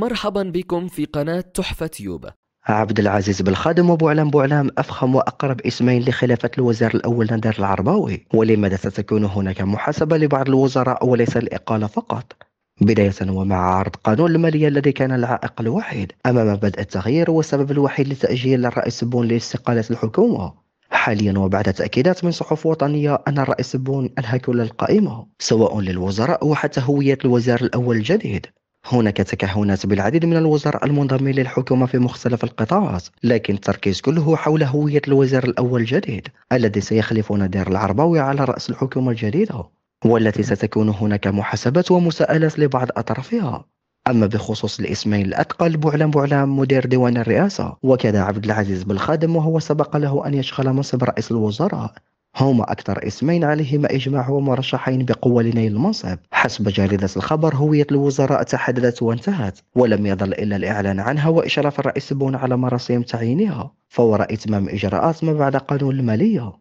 مرحبا بكم في قناة تحفة يوبا عبد العزيز بالخادم وبوعلام بوعلام أفخم وأقرب اسمين لخلافة الوزير الأول نادر العرباوي ولماذا ستكون هناك محاسبة لبعض الوزراء وليس الإقالة فقط بداية ومع عرض قانون المالية الذي كان العائق الوحيد أمام بدء التغيير والسبب الوحيد لتأجيل الرئيس بون لاستقالة الحكومة حاليا وبعد تأكيدات من صحف وطنية أن الرئيس بون كل القائمة سواء للوزراء وحتى هوية الوزير الأول الجديد هناك تكهنات بالعديد من الوزراء المنضمين للحكومة في مختلف القطاعات لكن التركيز كله حول هوية الوزير الأول الجديد الذي سيخلف نادر العرباوي على رأس الحكومة الجديدة والتي ستكون هناك محاسبات ومساءلات لبعض أطرافها أما بخصوص الاسمين الأثقل بوعلم بوعلم مدير ديوان الرئاسة وكذا عبد العزيز بالخادم وهو سبق له أن يشغل منصب رئيس الوزراء هما أكثر اسمين عليهما إجماع ومرشحين بقوة لنيل المنصب حسب جريدة الخبر هوية الوزراء تحددت وانتهت ولم يظل إلا الإعلان عنها وإشراف الرئيس بون على مراسم تعيينها فور إتمام إجراءات ما بعد قانون المالية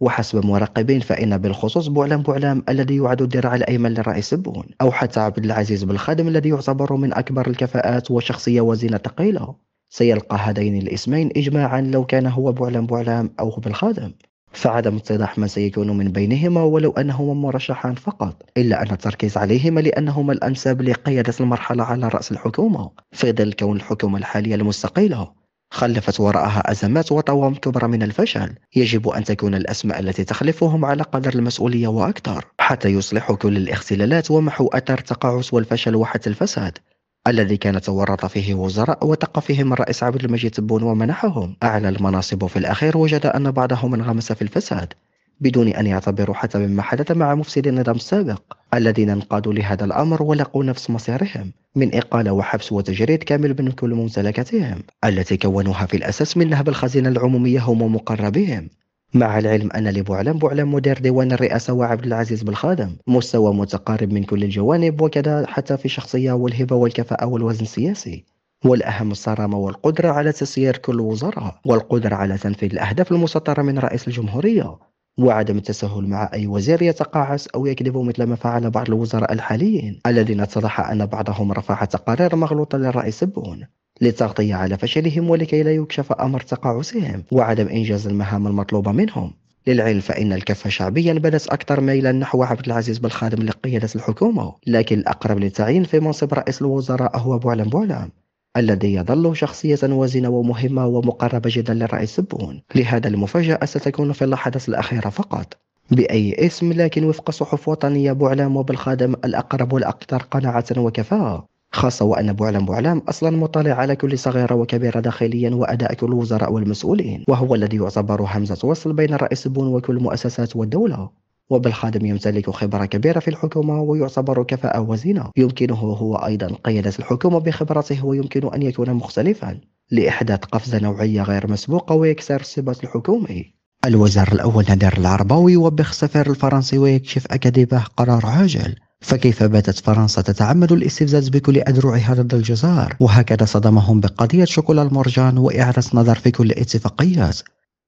وحسب مراقبين فإن بالخصوص بوعلام بوعلام الذي يعد الدرع الأيمن للرئيس بون أو حتى عبد العزيز بالخادم الذي يعتبر من أكبر الكفاءات وشخصية وزينة ثقيلة سيلقى هذين الاسمين إجماعا لو كان هو بوعلام بوعلام أو بالخادم فعدم من سيكون من بينهما ولو أنهما مرشحان فقط إلا أن التركيز عليهما لأنهما الأنساب لقيادة المرحلة على رأس الحكومة في ظل كون الحكومة الحالية المستقيلة خلفت وراءها أزمات وطوام كبرى من الفشل يجب أن تكون الأسماء التي تخلفهم على قدر المسؤولية وأكثر حتى يصلحوا كل الاختلالات ومحوا أثر التقاعس والفشل وحتى الفساد الذي كان تورط فيه وزراء وتق فيهم الرئيس عبد المجيد تبون ومنحهم أعلى المناصب في الأخير وجد أن بعضهم انغمس في الفساد بدون أن يعتبروا حتى مما حدث مع مفسدي النظام السابق الذين انقادوا لهذا الأمر ولقوا نفس مصيرهم من إقالة وحبس وتجريد كامل من كل ممتلكاتهم التي كونوها في الأساس من نهب الخزينة العمومية هم ومقربيهم مع العلم أن لي بوعلم مدير ديوان الرئاسة وعبد العزيز بالخادم مستوى متقارب من كل الجوانب وكذا حتى في الشخصية والهبة والكفاءة والوزن السياسي والأهم الصرامة والقدرة على تسيير كل وزراء والقدرة على تنفيذ الأهداف المسطرة من رئيس الجمهورية وعدم التساهل مع أي وزير يتقاعس أو يكذب مثل ما فعل بعض الوزراء الحاليين الذين اتضح أن بعضهم رفع تقارير مغلوطة للرئيس بون للتغطية على فشلهم ولكي لا يكشف أمر تقاعسهم وعدم إنجاز المهام المطلوبة منهم للعلم فإن الكفة شعبيا بدت أكثر ميلا نحو عبد العزيز بالخادم لقيادة الحكومة لكن الأقرب للتعيين في منصب رئيس الوزراء هو بوعلم بوعلم الذي يظل شخصية وازنة ومهمة ومقربة جدا للرئيس بون لهذا المفاجأة ستكون في اللحظة الأخيرة فقط بأي اسم لكن وفق صحف وطنية بوعلام وبالخادم الأقرب والأكثر قناعة وكفاءة خاصة وأن بوعلم بوعلام أصلا مطلع على كل صغيرة وكبيرة داخليا وأداء كل الوزراء والمسؤولين وهو الذي يعتبر همزة وصل بين رئيس البون وكل مؤسسات والدولة وبالخادم يمتلك خبرة كبيرة في الحكومة ويعتبر كفاءة وزينة يمكنه هو أيضا قيادة الحكومة بخبرته ويمكن أن يكون مختلفا لإحداث قفزة نوعية غير مسبوقة ويكسر السبات الحكومي الوزير الأول نادر العرباوي وبخ السفير الفرنسي ويكشف أكاذيبه قرار عاجل فكيف باتت فرنسا تتعمد الاستفزاز بكل أدرعها ضد الجزائر وهكذا صدمهم بقضية شوكولا المرجان وإعادة النظر في كل الاتفاقيات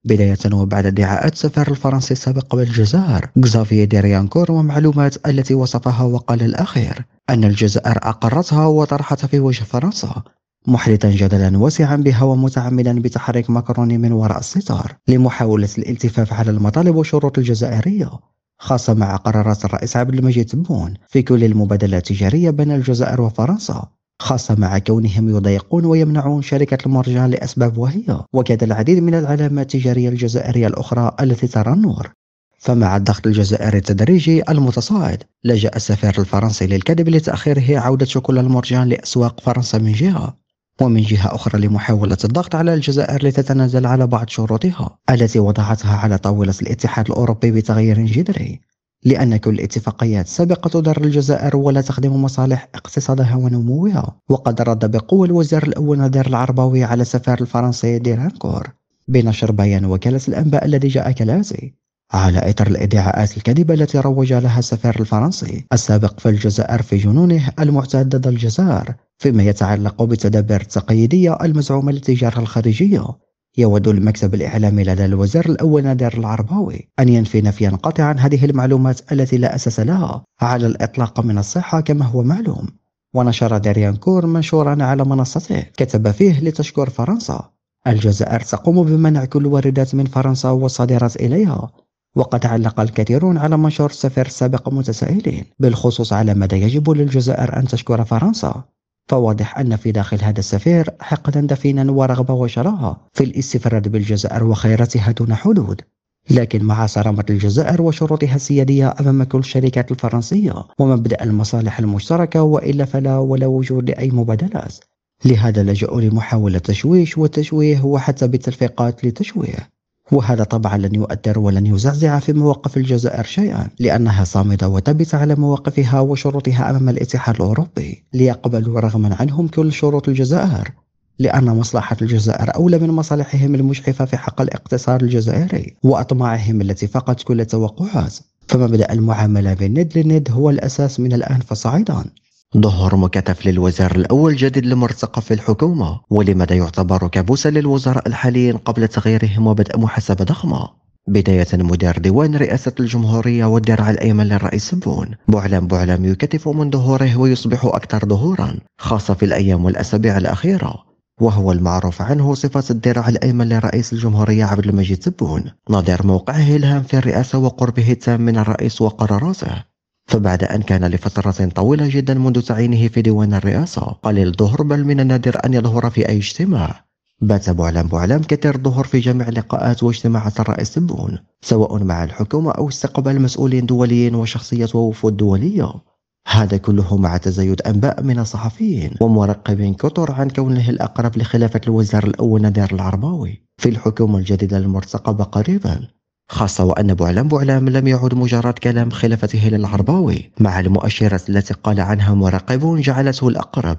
بداية وبعد ادعاءات السفير الفرنسي السابق بالجزائر كزافيي ديريانكور ومعلومات التي وصفها وقال الأخير أن الجزائر أقرتها وطرحتها في وجه فرنسا محدثا جدلا واسعا بها ومتعمدا بتحريك ماكروني من وراء الستار لمحاولة الالتفاف على المطالب والشروط الجزائرية خاصة مع قرارات الرئيس عبد المجيد تبون في كل المبادلات التجارية بين الجزائر وفرنسا خاصة مع كونهم يضيقون ويمنعون شركة المرجان لأسباب وهية وكذا العديد من العلامات التجارية الجزائرية الأخرى التي ترى النور فمع الضغط الجزائري التدريجي المتصاعد لجأ السفير الفرنسي للكذب لتأخيره عودة كل المرجان لأسواق فرنسا من جهة ومن جهة أخرى لمحاولة الضغط على الجزائر لتتنازل على بعض شروطها التي وضعتها على طاولة الاتحاد الأوروبي بتغيير جذري لأن كل الاتفاقيات سابقة تضر الجزائر ولا تخدم مصالح اقتصادها ونموها وقد رد بقوة الوزير الأول نادر العرباوي على السفير الفرنسي ديرانكور بنشر بيان وكالة الأنباء الذي جاء كالآتي على إثر الإدعاءات الكاذبة التي روج لها السفير الفرنسي السابق في الجزائر في جنونه المعتاد ضد الجزائر فيما يتعلق بالتدابير التقييدية المزعومة للتجارة الخارجية يود المكتب الإعلامي لدى الوزير الأول نادر العرباوي أن ينفي نفيا قاطعا هذه المعلومات التي لا أساس لها على الإطلاق من الصحة كما هو معلوم ونشر داريانكور منشورا على منصته كتب فيه لتشكر فرنسا الجزائر تقوم بمنع كل الواردات من فرنسا والصادرات إليها وقد علق الكثيرون على منشور سفير السابق متسائلين بالخصوص على مدى يجب للجزائر أن تشكر فرنسا فواضح أن في داخل هذا السفير حقدا دفينا ورغبة وشراهة في الاستفراد بالجزائر وخيرتها دون حدود لكن مع صرامة الجزائر وشروطها السيادية أمام كل الشركات الفرنسية ومبدأ المصالح المشتركة وإلا فلا ولا وجود لأي مبادلات لهذا لجأوا لمحاولة تشويش والتشويه وحتى بالتلفيقات لتشويه وهذا طبعا لن يؤثر ولن يزعزع في مواقف الجزائر شيئا لأنها صامدة وتبت على مواقفها وشروطها أمام الاتحاد الأوروبي ليقبلوا رغما عنهم كل شروط الجزائر لأن مصلحة الجزائر أولى من مصالحهم المجحفة في حق الاقتصاد الجزائري وأطماعهم التي فقدت كل التوقعات فمبدأ المعاملة بالند للند هو الأساس من الآن فصاعدا ظهر مكتف للوزير الأول جديد لمرتقى في الحكومة ولماذا يعتبر كابوسا للوزراء الحاليين قبل تغييرهم وبدء محاسبة ضخمة بداية مدير ديوان رئاسة الجمهورية والدرع الأيمن للرئيس بون بعلم بعلم يكتف من ظهوره ويصبح أكثر ظهورا خاصة في الأيام والأسابيع الأخيرة وهو المعروف عنه صفة الدرع الأيمن لرئيس الجمهورية عبد المجيد تبون نظير موقعه الهام في الرئاسة وقربه التام من الرئيس وقراراته فبعد أن كان لفترة طويلة جدا منذ تعيينه في ديوان الرئاسة قليل الظهر بل من النادر أن يظهر في أي اجتماع بات بوعلام بوعلام كثير ظهر في جميع لقاءات واجتماعات الرئيس بون سواء مع الحكومة أو استقبال مسؤولين دوليين وشخصيات ووفود دولية هذا كله مع تزايد أنباء من الصحفيين ومرقبين كثر عن كونه الأقرب لخلافة الوزير الأول نادر العرباوي في الحكومة الجديدة المرتقبة قريبا خاصة وأن بوعلام بوعلام لم يعد مجرد كلام خلافة هلال العرباوي مع المؤشرات التي قال عنها مراقبون جعلته الأقرب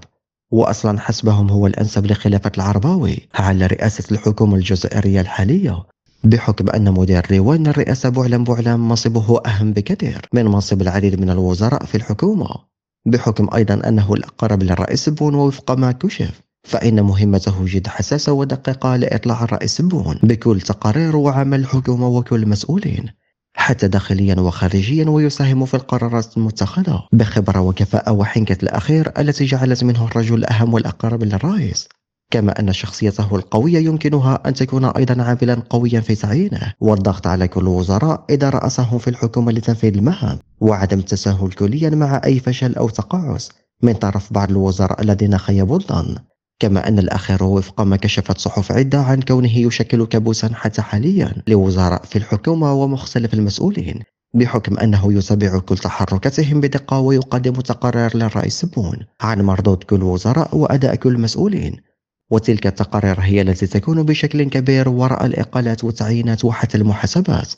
وأصلا حسبهم هو الأنسب لخلافة العرباوي على رئاسة الحكومة الجزائرية الحالية بحكم أن مدير ريوان الرئاسة بوعلام بوعلام منصبه أهم بكثير من منصب العديد من الوزراء في الحكومة بحكم أيضا أنه الأقرب للرئيس بون وفق ما كشف فإن مهمته جد حساسة ودقيقة لإطلاع الرئيس بون بكل تقارير وعمل الحكومة وكل المسؤولين حتى داخليا وخارجيا ويساهم في القرارات المتخذة بخبرة وكفاءة وحنكة الأخير التي جعلت منه الرجل الأهم والأقرب للرئيس كما أن شخصيته القوية يمكنها أن تكون أيضا عاملا قويا في تعيينه والضغط على كل الوزراء إذا رأسهم في الحكومة لتنفيذ المهام وعدم التساهل كليا مع أي فشل أو تقاعس من طرف بعض الوزراء الذين خيبوا الظن كما أن الأخير وفق ما كشفت صحف عدة عن كونه يشكل كابوسا حتى حاليا لوزراء في الحكومة ومختلف المسؤولين بحكم أنه يتابع كل تحركاتهم بدقة ويقدم تقارير للرئيس بون عن مردود كل وزراء وأداء كل المسؤولين وتلك التقارير هي التي تكون بشكل كبير وراء الإقالات والتعيينات وحتى المحاسبات